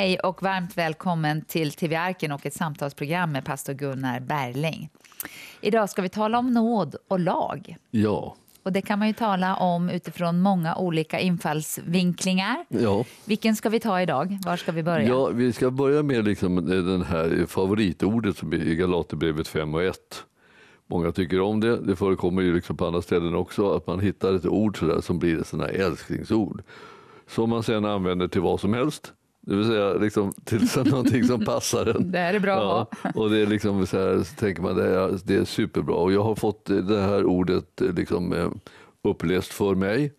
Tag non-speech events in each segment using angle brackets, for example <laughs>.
Hej och varmt välkommen till TV Arken och ett samtalsprogram med pastor Gunnar Berling. Idag ska vi tala om nåd och lag. Ja. Och det kan man ju tala om utifrån många olika infallsvinklingar. Ja. Vilken ska vi ta idag? Var ska vi börja? Ja, vi ska börja med liksom eh, den här favoritordet som är i Galaterbrevet 5 och 1. Många tycker om det. Det förekommer ju liksom på andra ställen också att man hittar ett ord sådär som blir ett älsklingsord som man sen använder till vad som helst. Det vill säga liksom, tills <laughs> någonting som passar en. Det här är bra Ja, och det är liksom så, här, så tänker man det är, det är superbra. Och jag har fått det här ordet eh, liksom, eh, uppläst för mig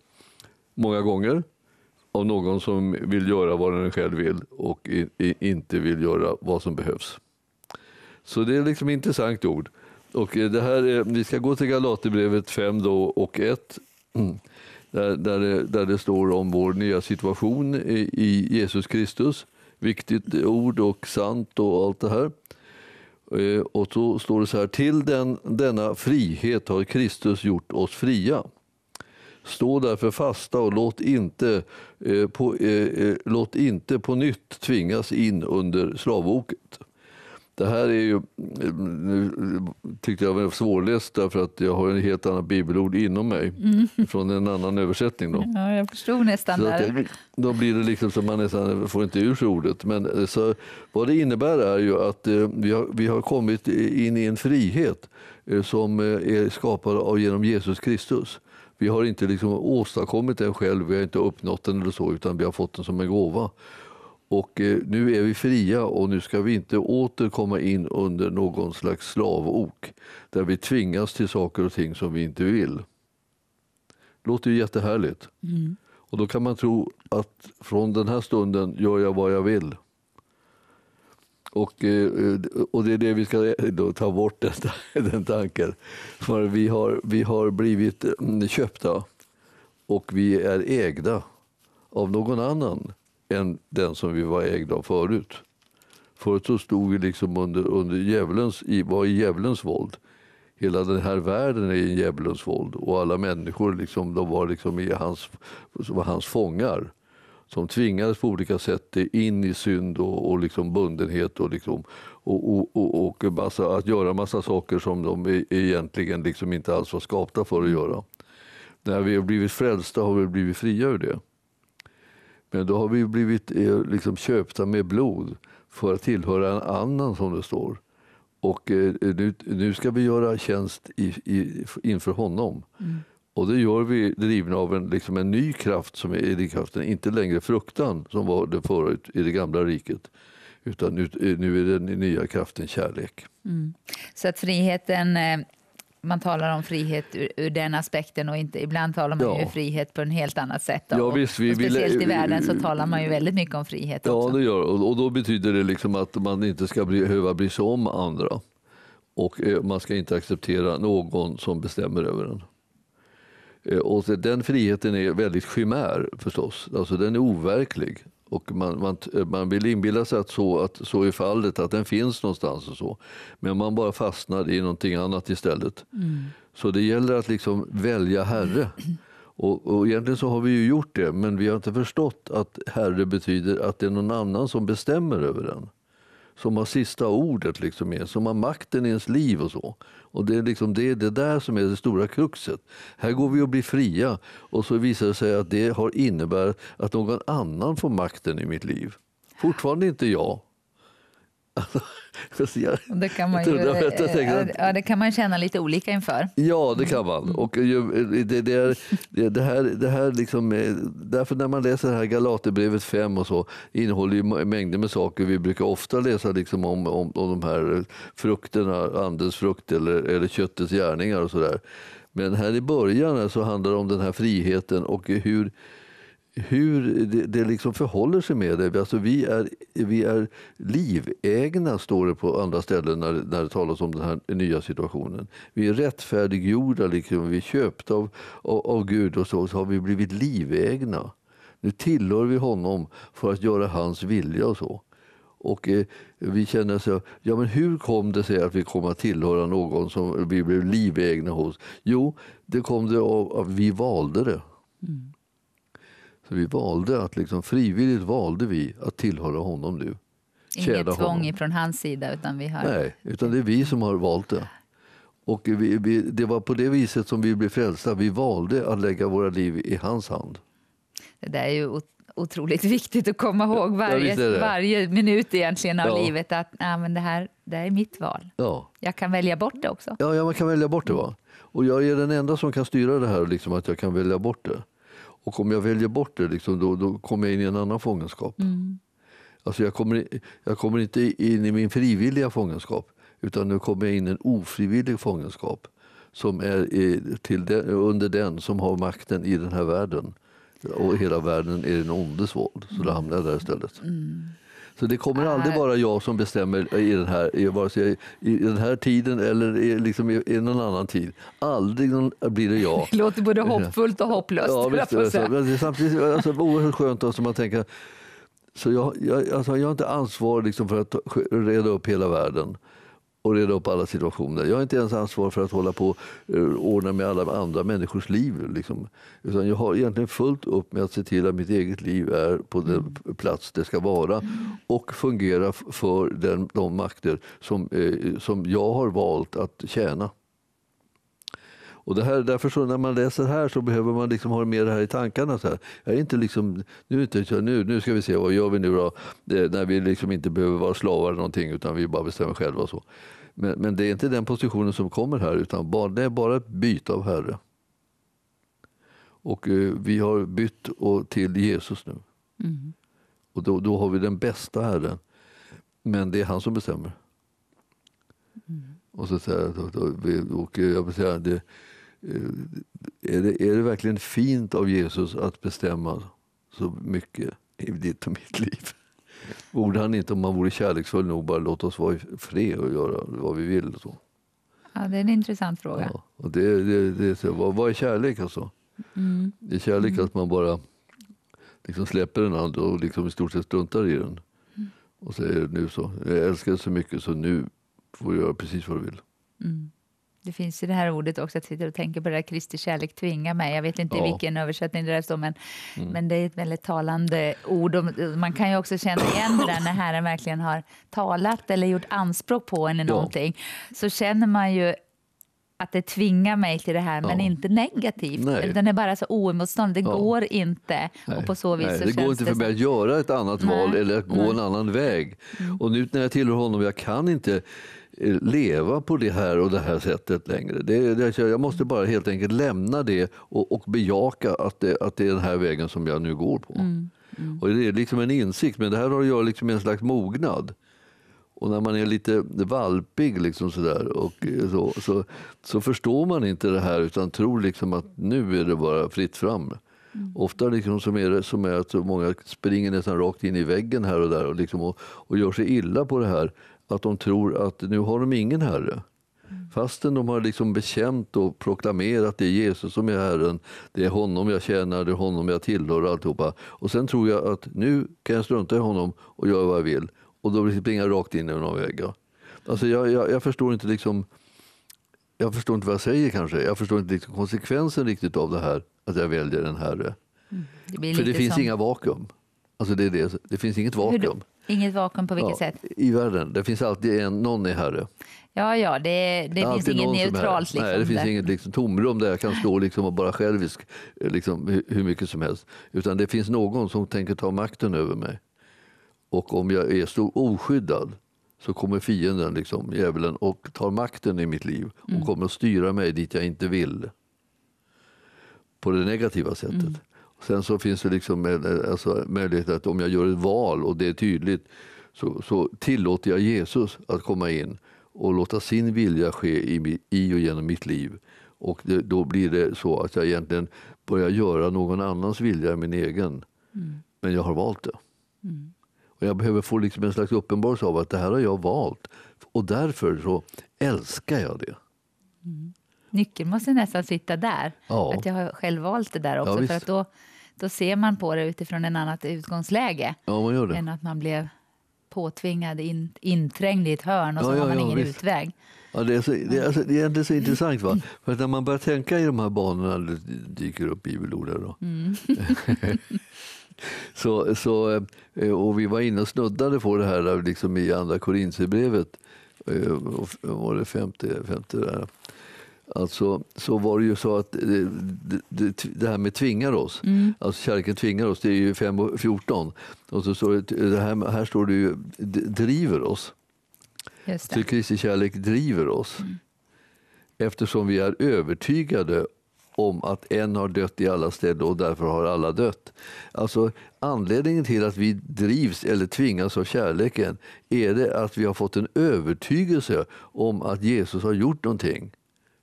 många gånger av någon som vill göra vad den själv vill och i, i, inte vill göra vad som behövs. Så det är liksom intressant ord. Och eh, det här är, vi ska gå till Galaterbrevet 5 då och 1. Mm där, där, det, där det står om vår nya situation i, i Jesus Kristus. Viktigt ord och sant och allt det här. Eh, och så står det så här, till den, denna frihet har Kristus gjort oss fria. Stå därför fasta och låt inte, eh, på, eh, eh låt inte på nytt tvingas in under slavoket. Det här är ju, nu tyckte jag var svårläst därför att jag har en helt annan bibelord inom mig mm. från en annan översättning. Då. Ja, jag förstod nästan så där. då blir det liksom så man nästan får inte ur sig ordet. Men eh, så, vad det innebär är ju att eh, vi har, vi har kommit in i en frihet eh, som är skapad av, genom Jesus Kristus. Vi har inte liksom åstadkommit den själv, vi har inte uppnått den eller så, utan vi har fått den som en gåva. Och eh, nu är vi fria och nu ska vi inte åter komma in under någon slags slavok där vi tvingas till saker och ting som vi inte vill. låter ju jättehärligt. Mm. Och då kan man tro att från den här stunden gör jag vad jag vill. Och, eh, och det är det vi ska eh, då ta bort, den, <laughs> den tanken. För vi har, vi har blivit mm, köpta och vi är ägda av någon annan än den som vi var ägda av förut. Förut så stod vi liksom under, under djävulens, var i djävulens våld. Hela den här världen är i djävulens våld och alla människor liksom, de var, liksom i hans, var hans fångar som tvingades på olika sätt in i synd och, och liksom bundenhet och, liksom, och, och, och, och massa, att göra massa saker som de e, egentligen liksom inte alls var skapta för att göra. När vi har blivit frälsta har vi blivit fria ur det. Men då har vi blivit eh, liksom köpta med blod för att tillhöra en annan, som det står. Och eh, nu, nu ska vi göra tjänst i, i, inför honom. Mm. Och det gör vi drivna av en, liksom en ny kraft som är i kraften, inte längre fruktan som var det förut i det gamla riket. Utan nu, eh, nu är den nya kraften kärlek. Mm. Så att friheten man talar om frihet ur, ur, den aspekten och inte, ibland talar man ja. ju frihet på en helt annat sätt. Ja, visst, vi, speciellt vi, i världen så talar man ju väldigt mycket om frihet. Ja, också. det gör och, och då betyder det liksom att man inte ska bli, behöva bry sig om andra. Och eh, man ska inte acceptera någon som bestämmer över en. Eh, och den friheten är väldigt skimär förstås, alltså den är overklig. Och man, man, man vill inbilla sig att så, att så är fallet, att den finns någonstans och så. Men man bara fastnar i någonting annat istället. Mm. Så det gäller att liksom välja Herre. Och, och egentligen så har vi ju gjort det, men vi har inte förstått att Herre betyder att det är någon annan som bestämmer över den som har sista ordet, liksom som har makten i ens liv och så. Och det är, liksom, det det där som är det stora kruxet. Här går vi och blir fria och så visar det sig att det har innebär att någon annan får makten i mitt liv. Fortfarande inte jag, det kan man känna lite olika inför. Ja, det kan man. Mm. Och eh, eh, det, det, är, det här, det här liksom, eh, därför när man läser det här Galaterbrevet 5 och så innehåller ju mängder med saker. Vi brukar ofta läsa liksom om, om, om de här frukterna, andens frukt eller, eller köttets gärningar och sådär. Men här i början så handlar det om den här friheten och hur hur det, det liksom förhåller sig med det. Alltså vi, är, vi är livägna, står det på andra ställen när, när det talas om den här nya situationen. Vi är rättfärdiggjorda, liksom. vi är köpta av, av, av Gud och så, så har vi blivit livägna. Nu tillhör vi honom för att göra hans vilja och så. Och eh, vi känner så, ja men hur kom det sig att vi kom att tillhöra någon som vi blev livägna hos? Jo, det kom det av att vi valde det. Mm. Så vi valde att liksom, frivilligt valde vi att tillhöra honom nu. Inget tvång honom. från hans sida? utan vi har... Nej, utan det är vi som har valt det. Och vi, vi, det var på det viset som vi blev frälsta. Vi valde att lägga våra liv i hans hand. Det där är ju otroligt viktigt att komma ihåg varje, varje minut egentligen av ja. livet. Att ah, men det, här, det här är mitt val. Ja. Jag kan välja bort det också. Ja, ja man kan välja bort det. Va? Och jag är den enda som kan styra det här, liksom, att jag kan välja bort det. Och om jag väljer bort det, liksom, då, då kommer jag in i en annan fångenskap. Mm. Alltså jag, kommer, jag kommer inte in i min frivilliga fångenskap, utan nu kommer jag in i en ofrivillig fångenskap som är i, till den, under den som har makten i den här världen. Och hela världen är den ondes våld, så mm. då hamnar jag där istället. Mm. Så det kommer aldrig vara jag som bestämmer i den här, i, vare sig i den här tiden eller i, liksom i, i någon annan tid. Aldrig någon, blir det jag. <laughs> Det låter både hoppfullt och hopplöst. Ja, visst, alltså, men samtidigt alltså, oerhört skönt alltså, man tänker så jag, jag, alltså, jag är inte ansvar liksom, för att reda upp hela världen och reda upp alla situationer. Jag har inte ens ansvar för att hålla på och eh, ordna med alla andra människors liv. Liksom. Utan jag har egentligen fullt upp med att se till att mitt eget liv är på den mm. plats det ska vara och fungera för den, de makter som, eh, som jag har valt att tjäna. Och det här, därför så när man läser här så behöver man liksom ha mer det här i tankarna. Så här. Jag är inte liksom, nu, nu, nu ska vi se, vad gör vi nu då? Det, när vi liksom inte behöver vara slavar eller någonting utan vi bara bestämmer själva. så. Men, men, det är inte den positionen som kommer här utan bara, det är bara ett byte av Herre. Och eh, vi har bytt och, till Jesus nu. Mm. Och då, då har vi den bästa Herren. Men det är han som bestämmer. Mm. Och så säger jag, och, och, eh, och jag vill säga, det, Eh, är det, är det verkligen fint av Jesus att bestämma så mycket i ditt och mitt liv? Borde han inte, om han vore kärleksfull nog, bara låta oss vara i fred och göra vad vi vill? Så? Ja, det är en intressant fråga. Ja, och det, det, det, vad, vad är kärlek alltså? Mm. Är kärlek mm. att man bara liksom släpper den andra och liksom i stort sett struntar i den? Mm. Och säger nu så, jag älskar dig så mycket så nu får du göra precis vad du vill. Mm. Det finns ju det här ordet också, jag sitter och tänker på det där Kristi kärlek tvingar mig. Jag vet inte ja. vilken översättning det där står, men, mm. men det är ett väldigt talande ord. Och man kan ju också känna igen det där när Herren verkligen har talat eller gjort anspråk på en i någonting. Ja. Så känner man ju att det tvingar mig till det här, men ja. inte negativt. Nej. Utan det är bara så oemotståndligt, det ja. går inte. Nej. Och på så vis Nej, så det går inte för mig att göra ett annat Nej. val eller att gå en annan väg. Mm. Och nu när jag tillhör honom, jag kan inte leva på det här och det här sättet längre. Det, det, jag måste bara helt enkelt lämna det och, och bejaka att det, att det är den här vägen som jag nu går på. Mm, mm. Och det är liksom en insikt, men det här har att göra liksom med en slags mognad. Och när man är lite valpig liksom sådär och eh, så, så, så, förstår man inte det här utan tror liksom att nu är det bara fritt fram. Mm. Ofta liksom som är det som är att många springer nästan rakt in i väggen här och där och, liksom och, och gör sig illa på det här. Att de tror att nu har de ingen herre. Mm. Fastän de har liksom bekänt och proklamerat att det är Jesus som är Herren, det är honom jag tjänar, det är honom jag tillhör och alltihopa. Och sen tror jag att nu kan jag strunta i honom och göra vad jag vill. Och då springer jag rakt in i någon vägg. Alltså jag, jag, jag förstår inte liksom jag förstår inte vad jag säger kanske. Jag förstår inte riktigt konsekvensen riktigt av det här, att jag väljer den här. Eh. Mm, det För det finns som... inga vakuum. Alltså det, är det. det finns inget vakuum. Inget vakuum på vilket ja, sätt? I världen. Det finns alltid en, någon är herre. Ja, ja, det, det finns inget neutralt. Liksom. Nej, det finns inget liksom, tomrum där jag kan stå liksom, och vara självisk eh, liksom, hur mycket som helst. Utan det finns någon som tänker ta makten över mig. Och om jag är så oskyddad så kommer fienden, liksom, djävulen, och tar makten i mitt liv och mm. kommer att styra mig dit jag inte vill. På det negativa sättet. Mm. Sen så finns det liksom eh, eh, alltså, möjlighet att om jag gör ett val och det är tydligt så, så tillåter jag Jesus att komma in och låta sin vilja ske i, i och genom mitt liv. Och det, då blir det så att jag egentligen börjar göra någon annans vilja än min egen. Mm. Men jag har valt det. Mm. Och jag behöver få liksom en slags uppenbarelse av att det här har jag valt. Och därför så älskar jag det. Mm. Nyckeln måste nästan sitta där. Ja. Att jag har själv valt det där också. Ja, för att då, då ser man på det utifrån en annat utgångsläge. Ja, än att man blev påtvingad, in, inträngd i ett hörn och så har man ingen visst. utväg. Ja, det, är så, det, är, alltså, det är egentligen så intressant. Va? Mm. För att när man börjar tänka i de här banorna, det dyker upp bibelord då. Mm. <laughs> <laughs> Så, så, eh, och vi var inne och snuddade på det här liksom i Andra Korinthierbrevet. Eh, var det femte, femte där. Alltså, så var det ju så att det, det, det här med tvingar oss, mm. alltså kärleken tvingar oss, det är ju 5 14. Och så står det, det här, här står det ju driver oss. Just det. Så Kristi kärlek driver oss. Mm. Eftersom vi är övertygade om att en har dött i alla städer och därför har alla dött. Alltså anledningen till att vi drivs eller tvingas av kärleken är det att vi har fått en övertygelse om att Jesus har gjort någonting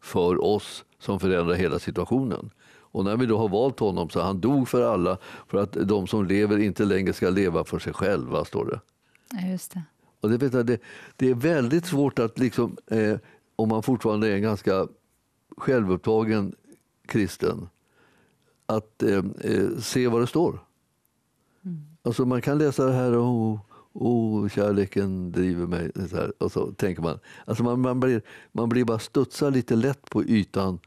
för oss som förändrar hela situationen. Och när vi då har valt honom så han dog för alla för att de som lever inte längre ska leva för sig själva, står det. just det. Och det, vet jag, det, det är väldigt svårt att, liksom, eh, om man fortfarande är en ganska självupptagen kristen att eh, eh, se vad det står. Mm. Alltså man kan läsa det här och oh, kärleken driver mig. Så här, och så tänker man. Alltså man, man, blir, man blir bara studsar lite lätt på ytan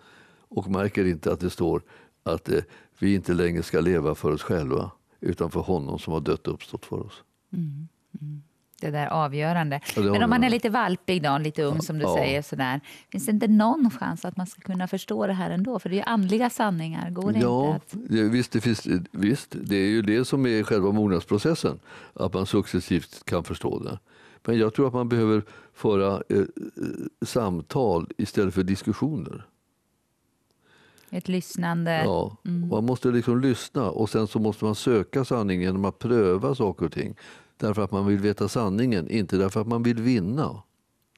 och märker inte att det står att eh, vi inte längre ska leva för oss själva utan för honom som har dött och uppstått för oss. Mm. Mm det där avgörande. Men om man är lite valpig, då, lite ung som du ja. säger, sådär, finns det inte någon chans att man ska kunna förstå det här ändå? För det är ju andliga sanningar, går det ja, inte? Att... Visst, det finns, visst, det är ju det som är själva mognadsprocessen, att man successivt kan förstå det. Men jag tror att man behöver föra eh, eh samtal istället för diskussioner. Ett lyssnande. Ja, mm. man måste liksom lyssna och sen så måste man söka sanningen genom att pröva saker och ting. Därför att man vill veta sanningen, inte därför att man vill vinna.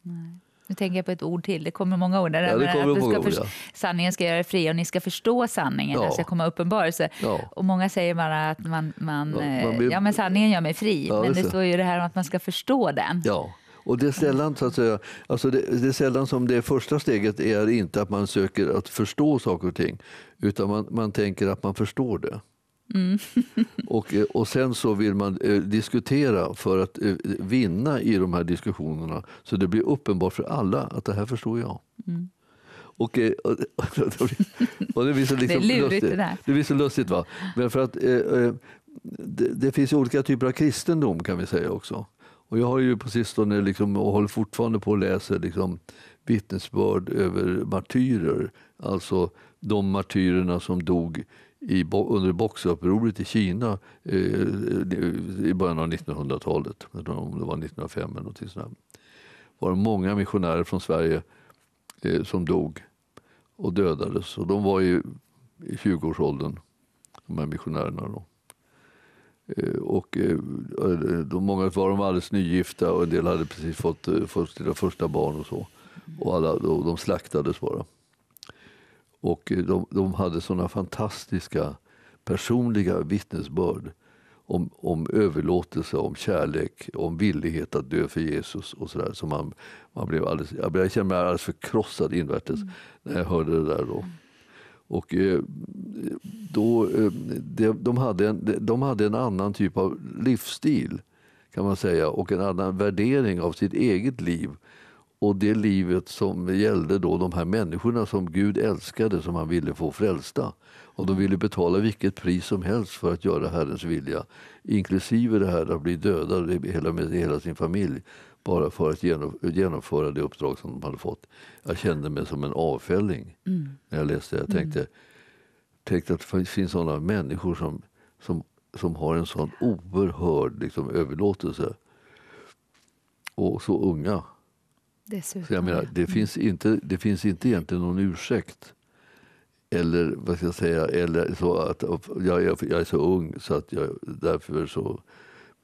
Nej. Nu tänker jag på ett ord till. Det kommer många ord. Där ja, det kommer många ord, ja. Sanningen ska göra er fria och ni ska förstå sanningen. Ja. Det komma uppenbarelse. Ja. Och många säger bara att man, man, ja, man vill, eh, ja, men sanningen gör mig fri. men det, det står ju det här om att man ska förstå den. Ja. Och det är sällan, så att säga, alltså det, det är sällan som det första steget är inte att man söker att förstå saker och ting, utan man, man tänker att man förstår det. Mm. och, eh, och sen så vill man eh, diskutera för att eh, vinna i de här diskussionerna så det blir uppenbart för alla att det här förstår jag. Mm. Och, eh, och, <laughs> och, det blir så liksom det lustigt. Det, där. det blir så lustigt. Va? Men för att, eh, eh det, det, finns olika typer av kristendom kan vi säga också. Och jag har ju på sistone, liksom, och håller fortfarande på att läsa liksom, vittnesbörd över martyrer. Alltså de martyrerna som dog i, under boxupproret i Kina eh, i början av 1900-talet. Om det var 1905 eller någonting sånt. var många missionärer från Sverige eh, som dog och dödades. Och de var i, i 20-årsåldern, de här missionärerna. Då. Eh, och eh, eh, de, många var de alldeles nygifta och en del hade precis fått, fått sina första barn och så. Och alla, de, slaktades bara. Och de, de hade sådana fantastiska personliga vittnesbörd om, om överlåtelse, om kärlek, om villighet att dö för Jesus. och så där. Så man, man blev alldeles, Jag kände mig alldeles förkrossad invärtes mm. när jag hörde det där. Då. Och eh, då, eh, de, hade en, de hade en annan typ av livsstil kan man säga och en annan värdering av sitt eget liv och det livet som gällde då de här människorna som Gud älskade som han ville få frälsta. Och de ville betala vilket pris som helst för att göra Herrens vilja inklusive det här att bli dödad, med hela sin familj bara för att genomföra det uppdrag som de hade fått. Jag kände mig som en avfälling mm. när jag läste Jag tänkte, mm. tänkte att det finns sådana människor som, som, som har en sån oerhörd liksom, överlåtelse. Och så unga. Dessutom, så jag menar, det, mm. finns inte, det finns inte egentligen någon ursäkt. Eller vad ska jag säga, eller så att jag, jag, jag är så ung så att jag därför så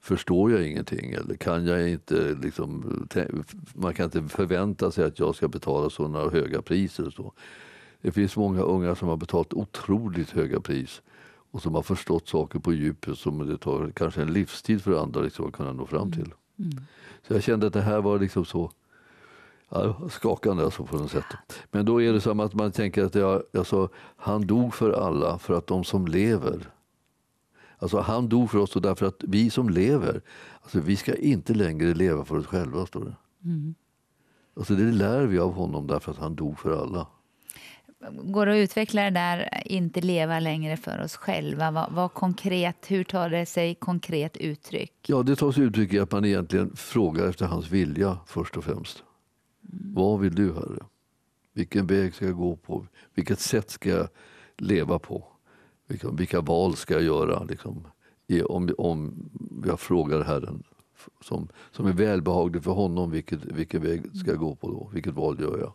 förstår jag ingenting eller kan jag inte liksom, man kan inte förvänta sig att jag ska betala sådana höga priser. Så. Det finns många unga som har betalat otroligt höga pris och som har förstått saker på djupet som det tar kanske en livstid för andra liksom, att kunna nå fram mm. till. Mm. Så jag kände att det här var liksom så ja, skakande alltså på något sätt. Men då är det som att man tänker att jag, alltså, han dog för alla, för att de som lever Alltså han dog för oss och därför att vi som lever, alltså vi ska inte längre leva för oss själva, står det. Mm. Alltså det lär vi av honom därför att han dog för alla. Går det att utveckla det där, inte leva längre för oss själva? Vad, vad konkret, hur tar det sig konkret uttryck? Ja, det tar sig uttryck i att man egentligen frågar efter hans vilja först och främst. Mm. Vad vill du, Herre? Vilken väg ska jag gå på? Vilket sätt ska jag leva på? Liksom, vilka val ska jag göra? Liksom, om, om jag frågar Herren som, som är välbehaglig för honom, vilket, vilken väg ska jag gå på då? Vilket val gör jag?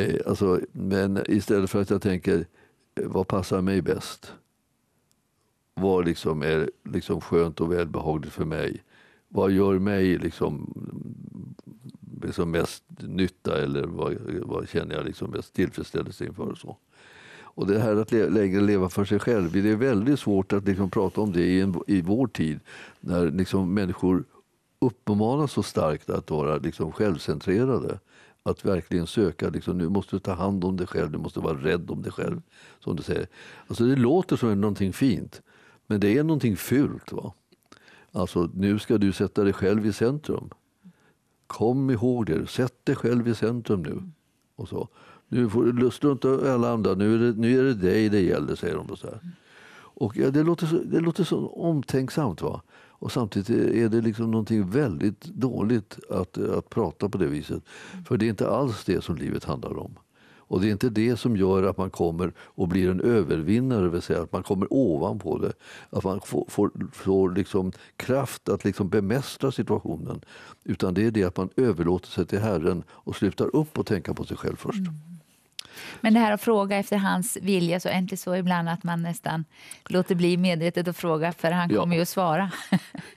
Eh, alltså, men istället för att jag tänker, eh, vad passar mig bäst? Vad liksom är liksom skönt och välbehagligt för mig? Vad gör mig liksom, liksom mest nytta eller vad, vad känner jag liksom mest tillfredsställelse inför? Och så? Och det här att le längre leva för sig själv, det är väldigt svårt att liksom prata om det i, en, i vår tid när liksom människor uppmanas så starkt att vara liksom självcentrerade. Att verkligen söka, liksom, nu måste du ta hand om dig själv, du måste vara rädd om dig själv. Som du säger. Alltså det låter som någonting fint, men det är någonting fult. Va? Alltså, nu ska du sätta dig själv i centrum. Kom ihåg det, sätt dig själv i centrum nu. Och så. Nu får, strunta alla andra, nu är, det, nu är det dig det gäller, säger de. så här. Och ja, det, låter så, det låter så omtänksamt. Va? Och samtidigt är det liksom någonting väldigt dåligt att, att prata på det viset. För det är inte alls det som livet handlar om. Och det är inte det som gör att man kommer och blir en övervinnare, det vill säga att man kommer ovanpå det. Att man får, får, får liksom kraft att liksom bemästra situationen. Utan det är det att man överlåter sig till Herren och slutar upp och tänka på sig själv först. Mm. Men det här att fråga efter hans vilja, så är inte så ibland att man nästan låter bli medvetet att fråga, för han kommer ju att svara.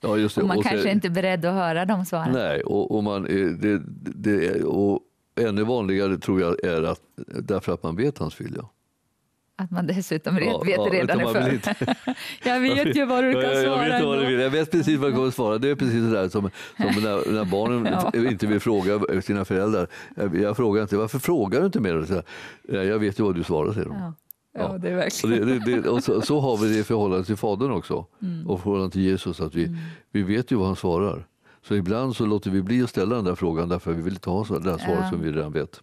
Ja, just det. och man och kanske så... inte är beredd att höra de svaren. Nej, och, och man, det, det, och ännu vanligare tror jag är att därför att man vet hans vilja. Att man dessutom vet, ja, <laughs> vet ja, redan i förväg. jag vet ju vad du kan svara. Jag, vet, vad du vill. jag vet precis vad jag kommer att svara. Det är precis det där som, som när, när, barnen <laughs> ja. inte vill fråga sina föräldrar. Jag, frågar inte, varför frågar du inte mer? Jag vet ju vad du svarar, säger de. Ja, det är verkligen. Det, det, och så, så, har vi det i förhållande till Fadern också, mm. och förhållande till Jesus, att vi, mm. vi vet ju vad han svarar. Så ibland så låter vi bli att ställa den där frågan därför vi vill inte ha det här svaret som vi redan vet.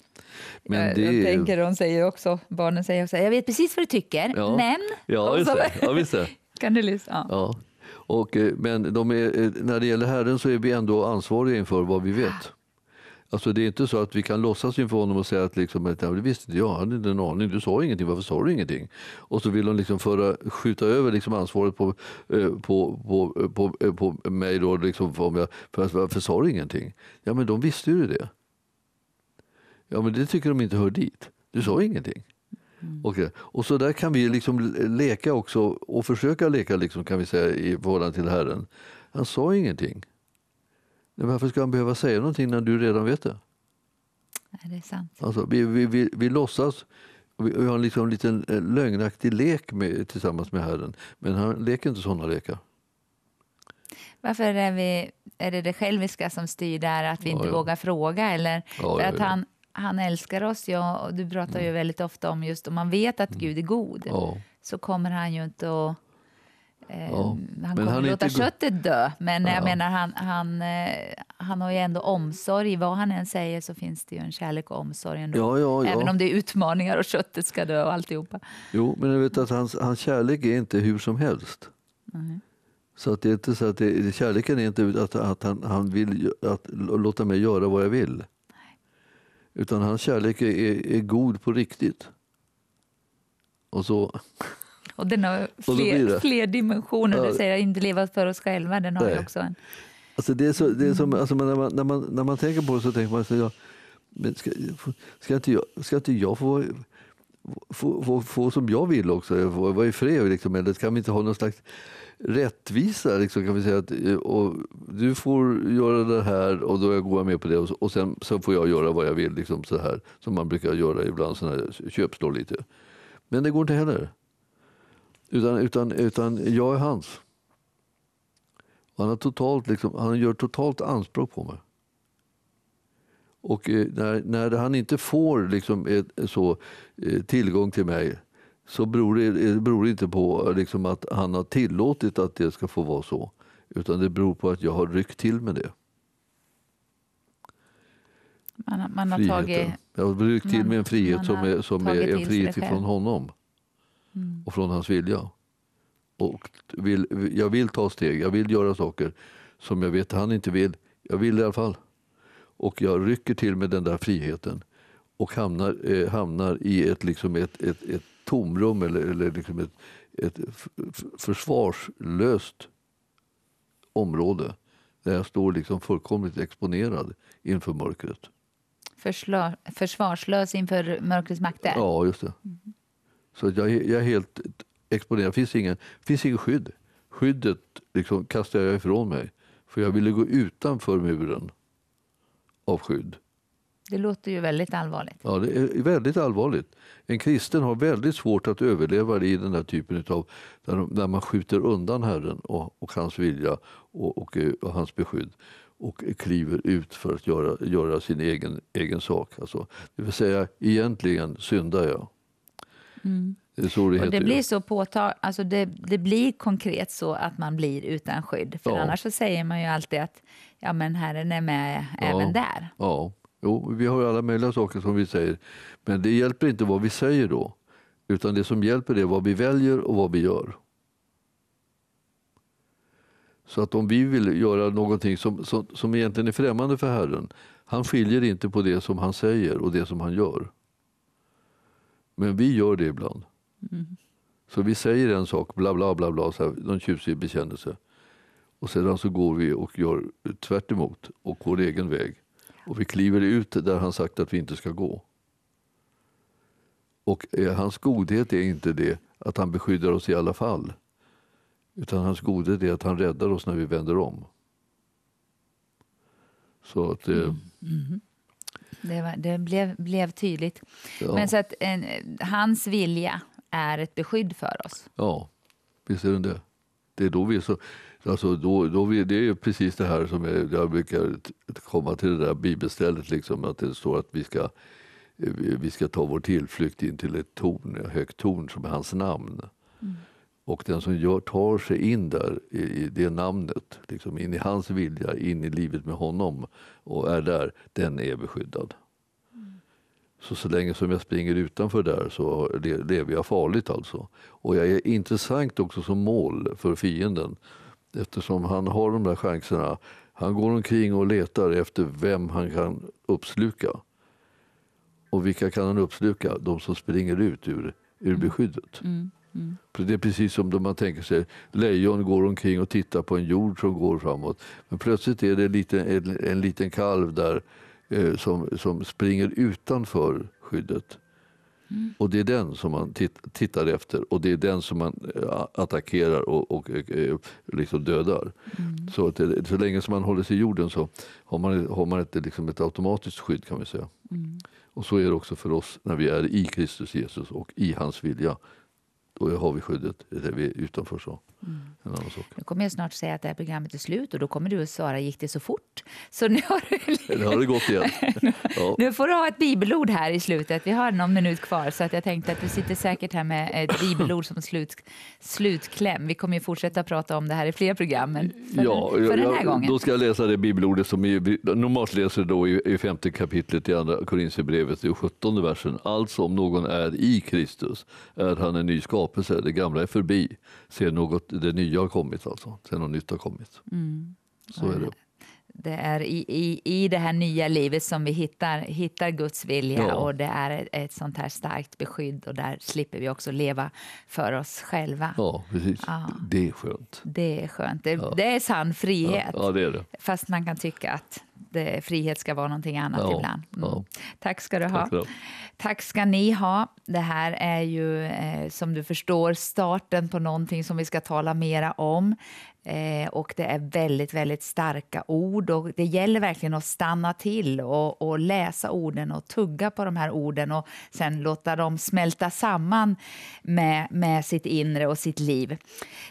Men eh, det... jag tänker, de säger också, barnen säger också, jag vet precis vad du tycker, ja. men... Ja, just det. Ja, visst det. <laughs> kan du lyssna? Ja. Och, eh, men de är, eh, när det gäller Herren så är vi ändå ansvariga inför vad vi vet. Alltså det är inte så att vi kan låtsas inför honom och säga att liksom, det visste inte jag, hade inte en aning, du sa ingenting, varför sa du ingenting? Och så vill de liksom föra, skjuta över liksom ansvaret på, på, på, på, på mig då, liksom, om jag, för, varför sa du ingenting? Ja men de visste ju det. Ja, men det tycker de inte hör dit. Du sa ingenting. Mm. Och, och så där kan vi liksom leka också och försöka leka liksom kan vi säga i förhållande till Herren. Han sa ingenting. Men varför ska han behöva säga någonting när du redan vet det? Nej, det är sant. Alltså, vi, vi, vi, vi låtsas, vi, vi har liksom en liten eh, lögnaktig lek med, tillsammans med Herren. Men han leker inte sådana lekar. Varför är, vi, är det det själviska som styr där, att vi inte ja. vågar fråga? Eller? Ja, för att han, han älskar oss, ja, och du pratar mm. ju väldigt ofta om just om man vet att mm. Gud är god ja. så kommer han ju inte att eh, ja. Ehm, han kommer han låta köttet dö, men ja. jag menar han, han, eh, han har ju ändå omsorg. Vad han än säger så finns det ju en kärlek och omsorg ändå. Även om det är utmaningar och köttet ska dö och alltihopa. Jo, men jag vet att hans, hans kärlek är inte hur som helst. Mm. Så att det är inte så att det, kärleken är inte att, att han, han vill att, låta mig göra vad jag vill. Utan hans kärlek är, är god på riktigt. Och så... Och den har <laughs> fler, fler dimensioner. Ja. Du säger att inte leva för oss själva. Den har också en... Alltså det är så, det är som, alltså när, man, när, man, när man tänker på det så tänker man så, ja, men ska, ska, inte jag, ska inte jag få vara få, få, få som jag vill också, vara i fred. Liksom. Eller kan vi inte ha någon slags rättvisa? Liksom, kan vi säga att eh, du får göra det här och då går jag med på det och, så, och sen så får jag göra vad jag vill. Liksom, så här, som man brukar göra ibland, sån här, köpslå lite. Men det går inte heller. Utan, utan, utan jag är hans. Han, har totalt, liksom, han gör totalt anspråk på mig. Och eh, när, när han inte får liksom ett, så, eh, tillgång till mig så beror det, eh, beror det inte på liksom att han har tillåtit att det ska få vara så. Utan det beror på att jag har ryckt till med det. Man, man har tagit... Jag har ryckt till med en frihet som är, som är en frihet från honom. Mm. Och från hans vilja. Och vill, jag vill ta steg, jag vill göra saker som jag vet att han inte vill. Jag vill i alla fall och jag rycker till med den där friheten och hamnar, eh, hamnar i ett, liksom ett, ett, ett tomrum eller, eller liksom ett, ett försvarslöst område där jag står liksom fullkomligt exponerad inför mörkret. Försla, försvarslös inför mörkrets makter? Ja, just det. Mm. Så jag, jag är helt exponerad. finns ingen, finns ingen skydd. Skyddet liksom kastar jag ifrån mig, för jag ville gå utanför muren av skydd. Det låter ju väldigt allvarligt. Ja, det är väldigt allvarligt. En kristen har väldigt svårt att överleva i den här typen av, där, där man skjuter undan Herren och, och hans vilja och, och, eh, och, hans beskydd och kliver ut för att göra, göra sin egen, egen sak. Alltså, det vill säga, egentligen syndar jag. Mm. Det, det, det blir så påtag alltså det, det, blir konkret så att man blir utan skydd. För ja. annars så säger man ju alltid att ja men Herren är med ja, även där. Ja, jo, vi har alla möjliga saker som vi säger. Men det hjälper inte vad vi säger då, utan det som hjälper är vad vi väljer och vad vi gör. Så att om vi vill göra någonting som, som, som egentligen är främmande för Herren, han skiljer inte på det som han säger och det som han gör. Men vi gör det ibland. Mm. Så vi säger en sak, bla bla bla, bla så här, någon tjusig bekännelse. Och sedan så går vi och gör tvärt och vår egen väg. Och vi kliver ut där han sagt att vi inte ska gå. Och eh, hans godhet är inte det att han beskyddar oss i alla fall. Utan hans godhet är att han räddar oss när vi vänder om. Så att... Eh, mm. Mm. Det, var, det, blev, blev tydligt. Ja. Men så att eh, hans vilja är ett beskydd för oss. Ja, visst är den det. Det är då vi är så... Alltså då, då, det är ju precis det här som jag, jag brukar komma till det där bibelstället, liksom, att det står att vi ska, eh, vi ska ta vår tillflykt in till ett torn, ett högt torn som är hans namn. Mm. Och den som gör, tar sig in där, i det namnet, liksom in i hans vilja, in i livet med honom och är där, den är beskyddad. Mm. Så, så länge som jag springer utanför där så lever jag farligt alltså. Och jag är intressant också som mål för fienden eftersom han har de där chanserna. Han går omkring och letar efter vem han kan uppsluka. Och vilka kan han uppsluka? De som springer ut ur, ur mm. beskyddet. Mm. Mm. Det är precis som då man tänker sig lejon går omkring och tittar på en jord som går framåt. Men plötsligt är det en liten, en, en liten kalv där eh, som, som springer utanför skyddet. Mm. Och det är den som man titt, tittar efter och det är den som man eh, attackerar och, och, och eh, eh, liksom dödar. Mm. Så, att det, så länge som man håller sig i jorden så har man, har man ett, liksom ett automatiskt skydd kan vi säga. Mm. Och så är det också för oss när vi är i Kristus Jesus och i hans vilja. Då har vi skyddet, eller vi är utanför så. Mm. En annan sak. Nu kommer jag snart säga att det här programmet är slut och då kommer du att svara gick det så fort? Så nu har du... Nu har det gått igen. <laughs> Ja. Nu får du ha ett bibelord här i slutet. Vi har någon minut kvar så att jag tänkte att du sitter säkert här med ett bibelord som slut, slutkläm. Vi kommer ju fortsätta prata om det här i fler program. Men för, ja, för den här jag, gången. Då ska jag läsa det bibelordet som vi normalt läser då i, i femte kapitlet i andra Korintierbrevet, i sjuttonde versen. Alltså om någon är i Kristus är han en ny skapelse, det gamla är förbi se något, det nya har kommit alltså, se något nytt har kommit. Mm. Så är det. Det är i, i, i det här nya livet som vi hittar, hittar Guds vilja ja. och det är ett, sånt här starkt beskydd och där slipper vi också leva för oss själva. Ja, precis. Ja. Det är skönt. Det är skönt. Det, ja. det är sann frihet. Ja, det är det. Fast man kan tycka att att eh, frihet ska vara någonting annat ja, ibland. Mm. Ja. Tack ska du ha. Tack, Tack, ska ni ha. Det här är ju, eh, som du förstår, starten på någonting som vi ska tala mera om. Eh, och det är väldigt, väldigt starka ord och det gäller verkligen att stanna till och, och, läsa orden och tugga på de här orden och sen låta dem smälta samman med, med sitt inre och sitt liv.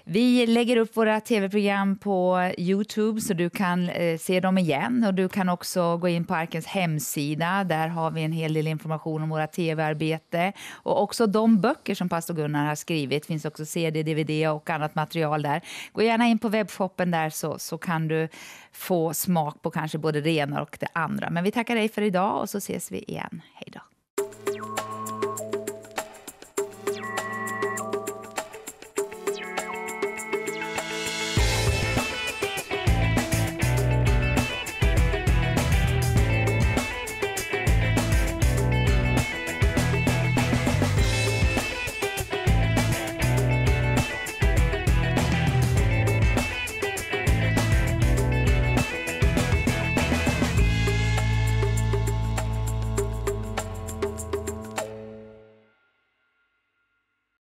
Vi lägger upp våra tv-program på Youtube så du kan eh, se dem igen och du kan också gå in på Arkens hemsida. Där har vi en hel del information om våra tv-arbete och också de böcker som pastor Gunnar har skrivit. finns också cd, dvd och annat material där. Gå gärna in in på webbshoppen där så, så kan du få smak på kanske både det ena och det andra. Men vi tackar dig för idag och så ses vi igen. Hej då!